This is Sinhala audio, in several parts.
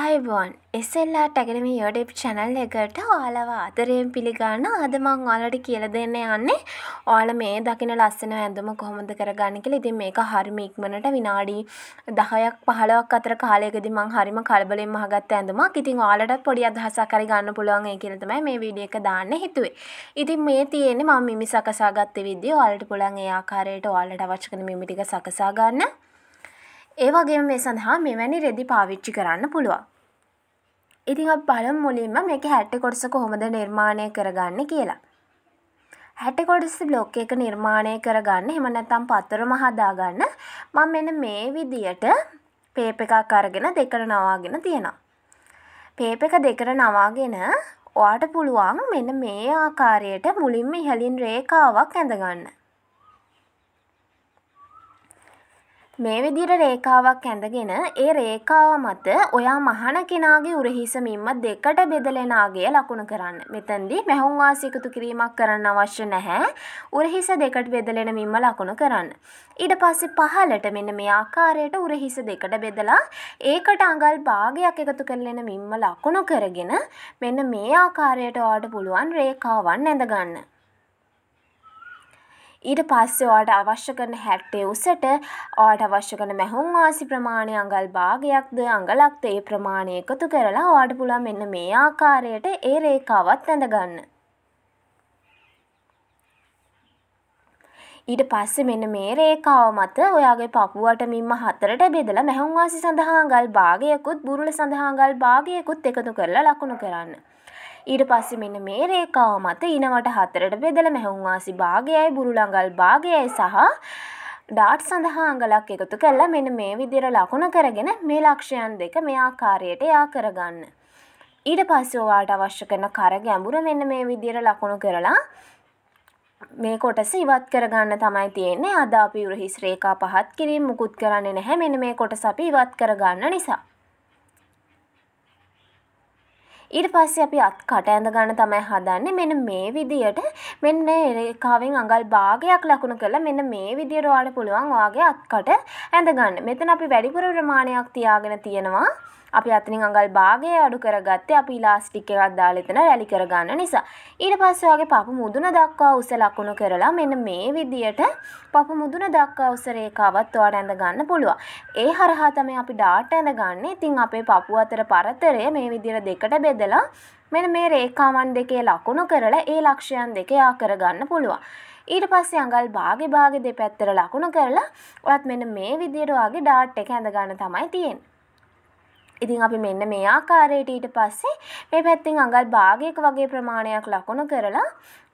අයිබෝන් එසල්ලා ටැගෙනම යෝඩප් චැනල් එකට ඕලව අතරයෙන් පිළිගන්න අදමං ඕලට කියල දෙන්න යන්නේ ඕල මේ දකින ලස්සන ඇඳම කොහොමද කරගන්නකල ඉතින් මේක හරිම ඉක්මනට විනාඩි දහයක් පහලක් අතර කාලයකද මං හරිම කලබලෙන් මහගත්ත ඇඳමක් ඉතින් ඕලටත් පොඩි අදහසකරි ගන්න පුළුවන් ඒ කියලතම මේ වීඩිය එක දාන්න හිතුවේ ඉතින් මේ තියෙන්නේ මම මිමි සකසාගත්ත විදදි ඕලට පුළන් ඒ ආකාරයට ඕලට අවශ්කන මිමිටික සකසාගන්න ඒවගේ මේ සඳහා මෙවැනි රෙදි පාවිච්චි කරන්න පුළුවන්. ඉතිං බලම් මුලින්ම මේක හැට්ට කොටස කොහොමද නිර්මාණය කරගන්න කියලා. හැටකොඩස් බ්ලොක් එක නිර්මාණය කරගන්න හෙමනැතම් පත්තරම හදාගන්න මං මෙන මේ විදියට පේප එකක් අරගෙන දෙකට නවාගෙන තියෙනවා. පේප එක දෙකට නවාගෙන ඔයාට පුළුවන් මෙන මේ ආකාරයට මුලින්ම ඉහලින් රේකාවක් ඇඳගන්න. මේ විදිර රේකාවක් ඇඳගෙන ඒ රේකාව මත ඔයා මහන කෙනාගේ උරහිසමින්ම දෙකට බෙදලෙනගේ ලකුණු කරන්න මෙතන්දි මැහුන්වාසිකතු කිරීමක් කරන්න අවශ්‍ය නැහැ උරහිස දෙකට බෙදලෙන මින්ම ලකුණු කරන්න. ඊට පස්සේ පහලට මෙන්න මේ ආකාරයට උරහිස දෙකට බෙදලා ඒකට අඟල් භාගයක් එකතු කරලෙන මින්ම ලකුණු කරගෙන මෙන්න මේ ආකාරයට ඔයාට පුළුවන් රේඛාවන් ඇඳගන්න. ඊට පස්සේ ඔයාට අවශ්‍ය කරන හැට්ටේ උසට ඔයාට අවශ්‍ය කරන මැහුම් ආසි ප්‍රමාණය අඟල් භාගයක්ද අඟලක්ද ඒ ප්‍රමාණය එකතු කරලා ඔයාට පුළුවන් මෙන්න මේ ආකාරයට ඒ රේඛාවත් ඇඳගන්න. ඊට පස්සේ මෙන්න මේ රේඛාව මත ඔයාගේ පපුවට මිම්ම හතරට බෙදලා මැහුම්වාසි සඳහා ගල් භාගයකුත් බුරුල සඳහා ගල් භාගයකුත් එකතු කරලා ලකුණු කරන්න. ඊට පස්සේ මෙන්න මේ රේකාව මත ඊනවට හතරට බෙදලා මැහුම්වාසි භාගයයි බුරුලඟල් භාගයයි සහ ඩාට් සඳහා අඟලක් එකතු කරලා මෙන්න මේ විදිර ලකුණ කරගෙන මේ ලක්ෂයන් දෙක මේ ආකාරයට යා කරගන්න. ඊට පස්සේ ඔයාට අවශ්‍ය කරන කර ගැඹුර මෙන්න මේ විදිර ලකුණු කරලා මේ කොටස ඉවත් කරගන්න තමයි තියෙන්නේ අද අපි උරහිස් රේකා පහත් කිරීම මුකුත් කරන්නේ නැහැ මෙන්න මේ කොටස අපි ඉවත් කරගන්න නිසා. ඊට පස්සේ අපි අත් කට ඇඳ ගන්න තමයි හදන්නේ මෙන්න මේ විදියට මෙන්න රේකාවෙන් අඟල් භාගයක් ලකුණු කරලා මෙන්න මේ විදියට ඔයාලට පුළුවන් ඔයාගේ අත් කට ඇඳ ගන්න. මෙතන අපි වැඩිපුර ප්‍රමාණයක් තියාගෙන තියෙනවා. අපි අතනින් අඟල් භාගය අඩු කරගත්තේ අපි ඉලාස්ටික් එකක් දාලා එතන රැලි කරගන්න නිසා. ඊට පස්සේ වගේ පපු මුදුන දක්වා උස ලකුණු කරලා මෙන්න මේ විදියට පපු මුදුන දක්වා උස රේඛාවත් ඔයාලට ඇඳ ගන්න පුළුවන්. ඒ හරහා තමයි අපි ඩාට ඇඳ ගන්න. ඉතින් අපේ පපු අතර පරතරය මේ විදියට දෙකට බෙදලා මෙන මේ රේකාවන් දෙකේ ලකුණු කරලා ඒ ලක්ෂයන් දෙකේ ආකර ගන්න පුළුවන්. ඊට පස්සේ අඟල් භාගෙ භාගෙ දෙපැත්තට ලකුණු කරලා ඔයත් මෙන්න මේ විදියට ඔයාගේ ඩාට් එක ඇඳ ගන්න තමයි තියෙන්නේ. ඉතින් අපි මෙන්න මේ ආකාරයට ඊට පස්සේ මේ පැත්තිෙන් අඟල් භාගයක වගේ ප්‍රමාණයක් ලකුණු කරලා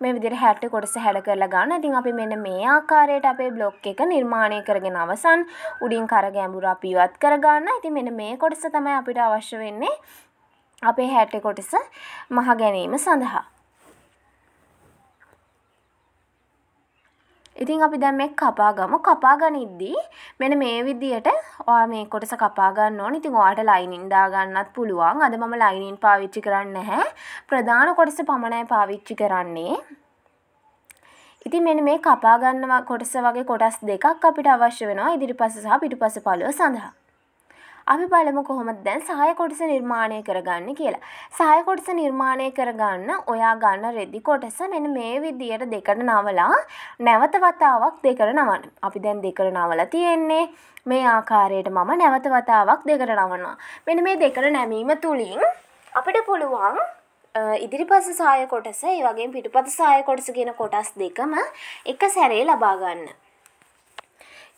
මේ විදිර හැට්ට කොටස හැඩ කරලා ගන්න ඉතින් අපි මෙන්න මේ ආකාරයට අපේ බ්ලොග් එක නිර්මාණය කරගෙන අවසන් උඩින් කර ගැඹුර අපි ඉවත් කරගන්න ඉතින් මෙන්න මේ කොටස තමයි අපිට අවශ්‍ය වෙන්නේ අපේ හැට්ට කොටස මහ ගැනීම සඳහා ඉතින් අපි දැම් මේ කපාගමු කපාගනිද්දී මෙන මේ විදියට ඕ මේ කොටස කපාගන්න ඕන ඉතින් ඔයාට ලයිනින් දාගන්නත් පුළුවන් අද මම ලයිනින් පාවිච්චි කරන්න හැ ප්‍රධාන කොටස පමණයි පාවිච්චි කරන්නේ ඉතින් මෙන මේ කපාගන්නවා කොටස වගේ කොටස් දෙකක් අපිට අවශ්‍ය වෙනවා ඉදිරි පස සහ පිටු පස පලුව සඳහා අපි බලමු කොහොමද දැන් සහය කොටස නිර්මාණය කරගන්න කියලා. සහය කොටස නිර්මාණය කරගන්න ඔයා ගන්න රෙදි කොටස මෙන්න මේ විදියට දෙකට නවලා නැවත වතාවක් දෙකට නවන්න. අපි දැන් දෙකට නවලා තියෙන්නේ මේ ආකාරයට මම නැවත වතාවක් දෙකට නවනවා. මෙන්න මේ දෙකට නැමීම තුලින් අපිට පුළුවන් ඉදිරිපස සාය කොටස ඒ වගේ පිටුපස සාය කොටස කියන කොටස් දෙකම එක සැරේ ලබා ගන්න.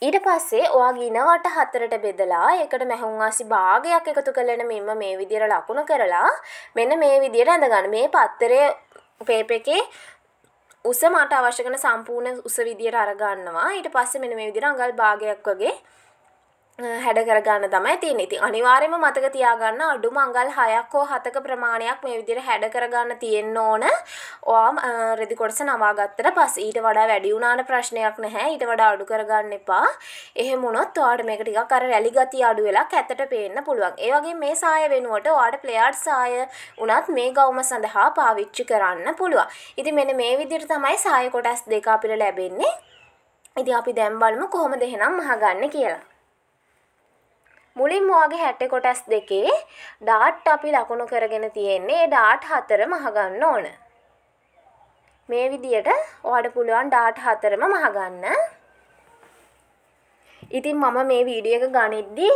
ඊට පස්සේ ඔයා ගිනවට හතරට බෙදලා ඒකට මැහුම්වාසි භාගයක් එකතු කලන මෙම මේ විදිර ලකුණු කරලා මෙන්න මේ විදියට ඇඳගන්න මේ පත්තරය පේප එකේ උස මට අවශ්‍යකන සම්පූර්ණ උස විදියට අරගන්නවා ඊට පස්සේ මෙන මේ විදිර අඟල් භාගයක් වගේ හැඩ කරගන්න තමයි තියෙන ඉතින් අනිවාර්යම මතක තියාගන්න අඩුම අඟල් හයක් හෝ හතක ප්‍රමාණයක් මේ විදිහට හැඩ කරගන්න තියෙන්න ඕන. ඔයාම රෙදි කොටස නවාගත්තට පස්සේ ඊට වඩා වැඩි වුණාට ප්‍රශ්නයක් නැහැ. ඊට වඩා අඩු කරගන්න එපා. එහෙම වුණොත් ඔයාට මේක ටිකක් අර රැලි ගතිය අඩු වෙලා කැතට පේන්න පුළුවන්. ඒ වගේ මේ සාය වෙනුවට ඔයාට ප්ලෙයාඩ් සාය උනත් මේ ගවුම සඳහා පාවිච්චි කරන්න පුළුවන්. ඉතින් මෙන්න මේ විදිහට තමයි සාය කොටස් දෙක අපිට ලැබෙන්නේ. ඉතින් අපි දැන් බලමු කොහොමද එහෙනම් මහගන්නේ කියලා. මුලින් මවාගේ හැට්ට කොටස් දෙකේ ඩාට් අපි ලකුණු කරගෙන තියෙන්නේ ඩාට් හතර මහගන්න ඕන. මේ විදියට ඔඩ පුළුවන් ඩාට් හතරම මහගන්න. ඉතින් මම මේ වීඩියක ගනිද්දි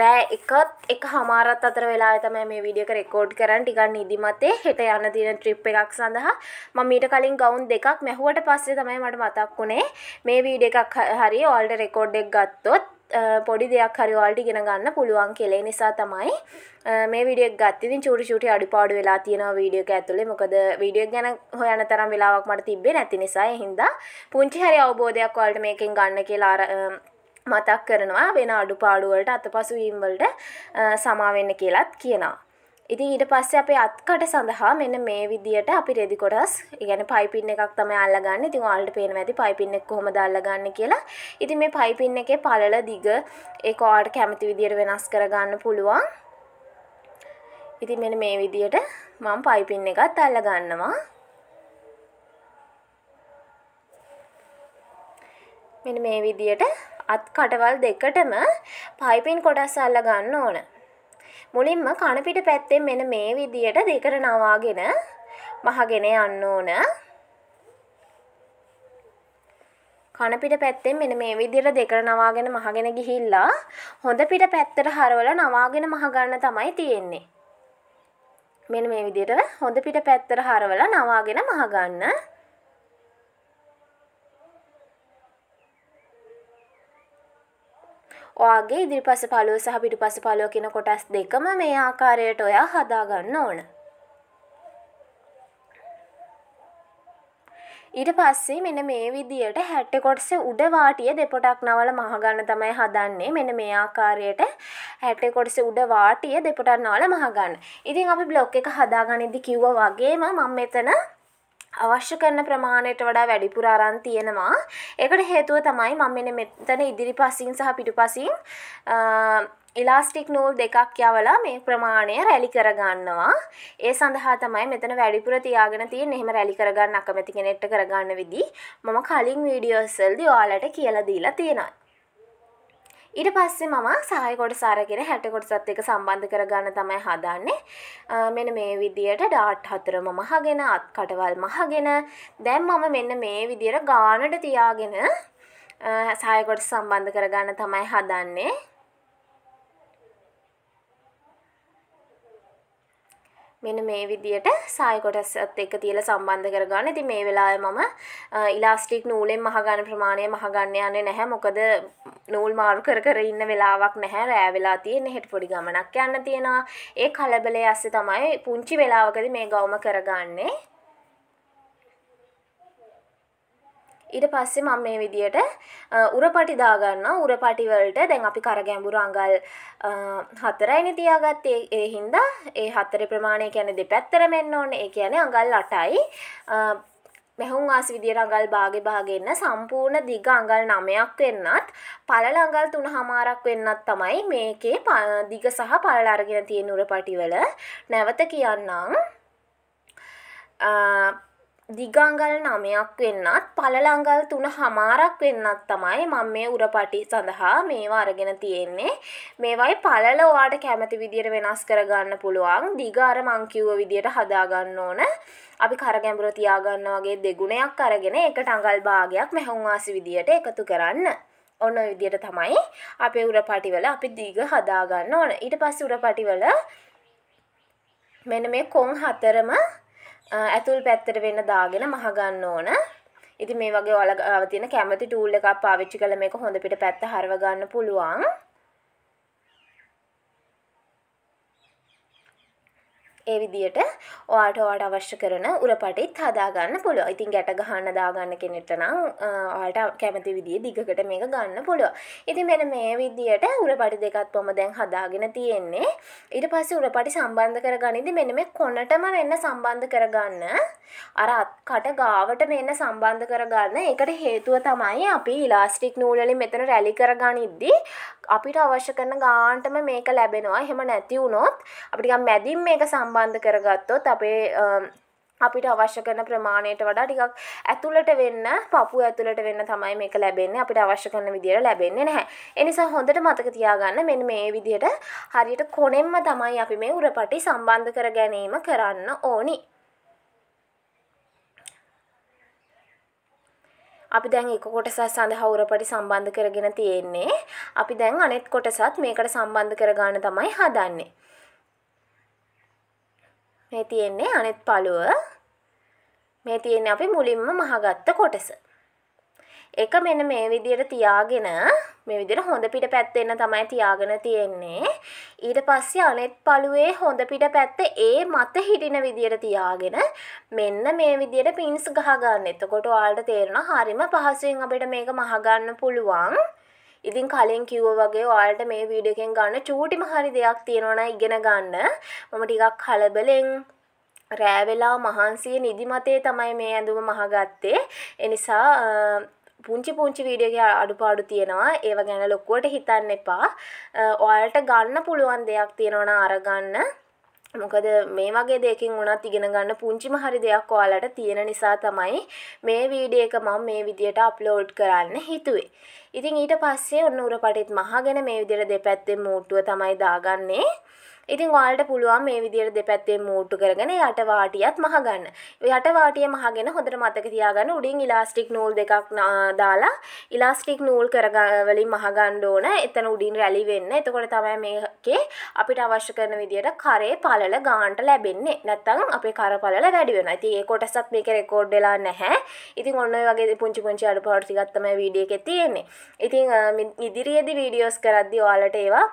රෑ එකත් එක හමාරත් අතර වෙලා තමයි මේ වීඩියක රෙකෝඩ් කරන්න ටිකක් නිදිමතේ හෙට යන තියෙන ට්‍රිප් එකක් සඳහා මම ඊට කලින් ගවුන් දෙකක් මැහුවට පස්සේ තමයි මට මතක් වුණේ මේ වීඩියෝ එකක් හරි ඕල්ඩ රෙකෝඩ් එක ගත්තොත් පොඩි දෙයක් හරිවාල්ට ගෙන ගන්න පුළුවන් කෙලේ නිසා තමයි මේ විඩිය ගත්තිදි චුට චුට අඩිපාඩු වෙලා තියෙන වීඩියක ඇතුළේ මොකද වීඩිය ගැන හොයන තරම් වෙලාවක් මට තිබේ නැති නිසා එහින්දා පුංචි හරි අවබෝධයක් වල්ට මේකින් ගන්න කියලා මතක් කරනවා වෙන අඩුපාඩුවලට අතපසුවීම්වලට සමාවෙන්න කියලත් කියනවා ඉතින් ඊට පස්සේ අපේ අත්කට සඳහා මෙන්න මේ විදියට අපි රෙදි කොටස් ඉගෙන පයිපින් එකක් තමයි අල්ලගන්න ඉතින් ඔයාලට පේනවා ඇති පයිපින් එක කොහොමද අල්ලගන්නේ කියලා. ඉතින් මේ පයිපින් එකේ පළල දිග ඒක ඔයාලට කැමති විදියට වෙනස් කරගන්න පුළුවන්. ඉතින් මෙන්න මේ විදියට මම පයිපින් එකත් අල්ලගන්නවා. මෙන්න මේ විදියට අත් කටවල් දෙකටම පයිපින් කොටස් අල්ලගන්න ඕන. මුලින්ම කණපිට පැත්තෙන් මෙන මේ විදියට දෙකට නවාගෙන මහගෙන යන්න ඕන කණපිට පැත්තෙන් මෙන මේ විදියට දෙකට නවාගෙන මහගෙන ගිහිල්ලා හොඳ පිට පැත්තට හරවල නවාගෙන මහගන්න තමයි තියෙන්නේ මෙන මේ විදියට හොඳ පිට පැත්තට හරවල නවාගෙන මහගන්න ඔයාගේ ඉදිරිපස පලුව සහ පිටිපස පලුව කියන කොටස් දෙකම මේ ආකාරයට ඔයා හදාගන්න ඕන. ඊට පස්සේ මෙන්න මේ විදියට හැට්ට කොටස උඩ වාටිය දෙපොටක් නවල මහගන්න තමයි හදන්නේ මෙන්න මේ ආකාරයට හැට කොටස උඩ වාටිය දෙපොටක් නවල මහගන්න. ඉතින් අපි බ්ලොග් එක හදාගනිද්දි කිව්වා වගේම මම මෙතන අවශ්‍ය කරන ප්‍රමාණයට වඩා වැඩිපුර අරන් තියෙනවා. ඒකට හේතුව තමයි මම මෙන්න මෙතන ඉදිරිපසින් සහ පිටුපසින් ඉලාස්ටික් නූල් දෙකක් යවලා මේ ප්‍රමාණය රැලි කරගන්නවා. ඒ සඳහා තමයි මෙතන වැඩිපුර තියාගෙන තියෙන්නේ. එහෙම රැලි කරගන්න අකමැති කෙනෙක්ට කරගන්න විදි මම කලින් වීඩියෝස් වලදී ඔයාලට කියලා දීලා තියෙනවා. ඊට පස්සේ මම සායකොට සාරගෙන හැටකොටසත් එක සම්බන්ධ කරගන්න තමයි හදන්නේ මෙන මේ විදියට ඩාට් හතර මහගෙන අත් කටවල් මහගෙන දැන් මම මෙන්න මේ විදියට ගානට තියාගෙන සායකොට සම්බන්ධ කරගන්න තමයි හදන්නේ මෙන්න මේ විදියට සාය කොටසත් එක්ක තියලා සම්බන්ධ කරගන්න. ඉතින් මේ වෙලාවේ මම ඉලාස්ටික් නූලෙන් මහගන්න ප්‍රමාණය මහගන්න යන්නේ නැහැ. මොකද නූල් මාරු කර කර ඉන්න වෙලාවක් නැහැ. රෑ වෙලා තියෙන හෙට පොඩි ගමනක් යන්න තියෙනවා. ඒ කලබලයේ ඇස්සේ තමයි පුංචි වෙලාවකදී මේ ගවම කරගන්නේ. ඊට පස්සේ මම මේ විදියට උරපටි දාගන්නවා උරපටි වලට දැන් අපි කරගැඹුරු අඟල් හතරයිනේ තියාගත්තේ ඒ හින්දා ඒ හතරේ ප්‍රමාණය කියන්නේ දෙපැත්තටම එන්න ඕනේ ඒ කියන්නේ අඟල් 8යි මෙහුම් ආස විදියට අඟල් භාගේ භාගෙන්න සම්පූර්ණ දිග අඟල් 9ක් වෙන්නත් පළල අඟල් 3 හමාරක් වෙන්නත් තමයි මේකේ දිග සහ පළල අරගෙන තියෙන උරපටි වල නැවත කියන්නම් දිගංගල් නමයක් වෙන්නත් පලළංගල් තුන හමාරක් වෙන්නත් තමයි මං මේ උරපටි සඳහා මේවා අරගෙන තියෙන්නේ මේවයි පලල ඔයාට කැමති විදියට වෙනස් කරගන්න පුළුවන් දිගාර මංකිව්ව විදියට හදාගන්න ඕන අපි කරගැඹුර තියාගන්න වගේ දෙගුණයක් අරගෙන එකට අඟල් භාගයක් මෙහුන්වාසි විදියට එකතු කරන්න ඔන්න විදියට තමයි අපේ උරපටිවල අපි දිග හදාගන්න ඕන ඊට පස්ස උරපටිවල මෙන මේ කොන් හතරම ඇතුල් පැත්තට වෙන්න දාගෙන මහගන්න ඕන ඉති මේ වගේ ඔලගාව තියෙන කැමති ටූල් එකක් පාවිච්චි කළ මේක හොඳ පිට පැත්ත හරව ගන්න පුළුවන් ඒ විදියට ඔයාට ඔයාට අවශ්‍ය කරන උරපටිත් හදාගන්න පුළුව ඉතින් ගැට ගහන්න දාගන්න කෙනෙට නම් ඔයාට කැමති විදිිය දිගකට මේක ගන්න පුළුව ඉති මෙන මේ විදියට උරපටි දෙකත් පොම දැන් හදාගෙන තියෙන්නේ ඉට පස්ස උරපටි සම්බන්ධ කර ගනිදි මෙන මේ කොනටම වෙන්න සම්බන්ධ කරගන්න අරත් කට ගාවට මෙන්න සම්බන්ධ කරගන්න එකට හේතුව තමයි අපි ඉලාස්ටික් නූලලින් මෙතන රැලි කරගනිද්දි අපිට අවශ්‍ය කරන ගාන්ටම මේක ලැබෙනවා හෙම නැති වුණොත් අපිට මැදින් මේක සම්බන්ධ සම්බන්ධ කරගත්තොත් අපේ අපිට අවශ්‍ය කරන ප්‍රමාණයට වඩා ටිකක් ඇතුළට වෙන්න පපු ඇතුළට වෙන්න තමයි මේක ලැබෙන්නේ අපිට අවශ්‍ය කරන විදිහට ලැබෙන්නේ නැහැ. ඒ නිසා හොඳට මතක තියාගන්න මෙන්න මේ විදිහට හරියට කොනෙන්ම තමයි අපි මේ උරපටි සම්බන්ධ කර ගැනීම කරන්න ඕනි. අපි දැන් එක කොටසක් සඳහා උරපටි සම්බන්ධ කරගෙන තියෙන්නේ. අපි දැන් අනෙත් කොටසත් මේකට සම්බන්ධ කරගන්න තමයි හදන්නේ. මේ තියෙන්නේ අනෙත් පළුව මේ තියෙන්නේ අපි මුලින්ම මහගත්ත කොටස. එක මෙන්න මේ විදිහට තියාගෙන මේ විදිහට හොඳ පිට පැත්ත එන්න තමයි තියාගෙන තියෙන්නේ. ඊට පස්සේ අනෙත් පළුවේ හොඳ පිට පැත්ත ඒ මත හිටින විදිහට තියාගෙන මෙන්න මේ විදිහට පින්ස් ගහ ගන්න. එතකොට ඔයාලට තේරෙනවා හරිම පහසුවෙන් අපිට මේක මහ ගන්න පුළුවන්. ඉතින් කලින් කිව්ව වගේ ඔයාලට මේ වීඩියකෙන් ගන්න චූටිම හරි දෙයක් තියෙනවන ඉගෙන ගන්න මම ටිකක් කලබලෙන් රෑවෙලා මහන්සිය නිදිමතේ තමයි මේ ඇඳුම මහගත්තේ එනිසා පුංචි පුංචි වීඩියගේ අඩුපාඩු තියෙනවා ඒව ගැන ලොක්කුවට හිතන්න එපා ඔයාලට ගන්න පුළුවන් දෙයක් තියෙනවන අරගන්න මොකද මේ වගේ දෙකින් වුණත් ඉගෙන ගන්න පුංචිම හරි දෙයක් ඔයාලට තියෙන නිසා තමයි මේ වීඩියෝ එක මම මේ විදියට අප්ලෝඩ් කරන්න හිතුවේ. ඉතින් ඊට පස්සේ ඔන්න උරපටිත් මහගෙන මේ විදියට දෙපැත්තේ මූට්ටුව තමයි දාගන්නේ. ඉතින් වාලට පුළුවන් මේ විදියට දෙපැත්තේ මූට්ටු කරගෙන යට වාටියත් මහගන්න. යට වාටිය මහගෙන හොඳට මතක තියාගන්න උඩින් ඉලාස්ටික් නූල් දෙකක් දාලා ඉලාස්ටික් නූල් කරගවලින් මහගන්න ඕන. එතන උඩින් රැලි වෙන්න. එතකොට තමයි මේකේ අපිට අවශ්‍ය කරන විදියට කරේ පළල ගාන්ට ලැබෙන්නේ. නැත්තම් අපේ කර පළල වැඩි වෙනවා. ඉතින් ඒ කොටසත් මේක රෙකෝඩ් වෙලා නැහැ. ඉතින් ඔන්න ඔය වගේ පුංචි පුංචි අඩුපාඩු ටිකක් තමයි වීඩියෝ එකේ තියෙන්නේ. ඉතින් ඉදිරියේදී වීඩියෝස් කරද්දී ඔයාලට ඒවා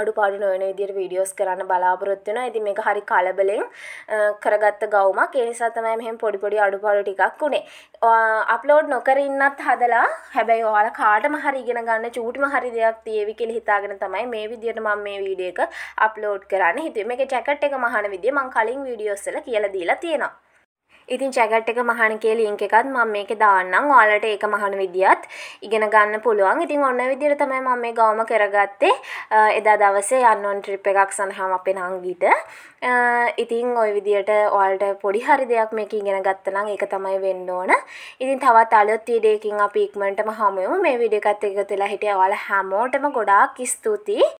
අඩුපාඩු නොවන විදිහට වීඩියෝස් කරන්න බලාපොරොත්තු වෙනවා. ඉතින් මේක හරි කලබලෙන් කරගත්ත ගවුමක්. ඒ නිසා තමයි මෙහෙම පොඩි පොඩි අඩුපාඩු ටිකක් උනේ. අප්ලෝඩ් නොකර ඉන්නත් හදලා හැබැයි ඔයාලා කාටම හරි ඉගෙන ගන්න චූටිම හරි දෙයක් තියේවි කියලා හිතාගෙන තමයි මේ විදිහට මම මේ වීඩියෝ එක අප්ලෝඩ් කරන්න හිතුවේ. මේකේ ජැකට් එක මහන විදිය මම කලින් වීඩියෝස් වල කියලා දීලා තියෙනවා. ඉතින් චැගට් එක මහන කිය ලින්ක එකත් මම මේක දාන්නම් ඔයාලට ඒක මහන විදිහත් ඉගෙන ගන්න පුළුවන්. ඉතින් ඔන්න විදිහට තමයි මම මේ ගවම කරගත්තේ. එදා දවසේ යන්න ඕන ට්‍රිප් එකක් සඳහාම අපේ නංගිට. ඉතින් ওই විදිහට ඔයාලට පොඩි හරි දෙයක් මේක ඉගෙන ගත්තනම් ඒක තමයි වෙන්න ඕන. ඉතින් තවත් අලුත් වීඩියෝ එකකින් අපි ඉක්මනටම හමුවෙමු. මේ වීඩියෝ එකත් එකතු වෙලා හිටිය ඔයාලා හැමෝටම ගොඩාක් ස්තුතියි.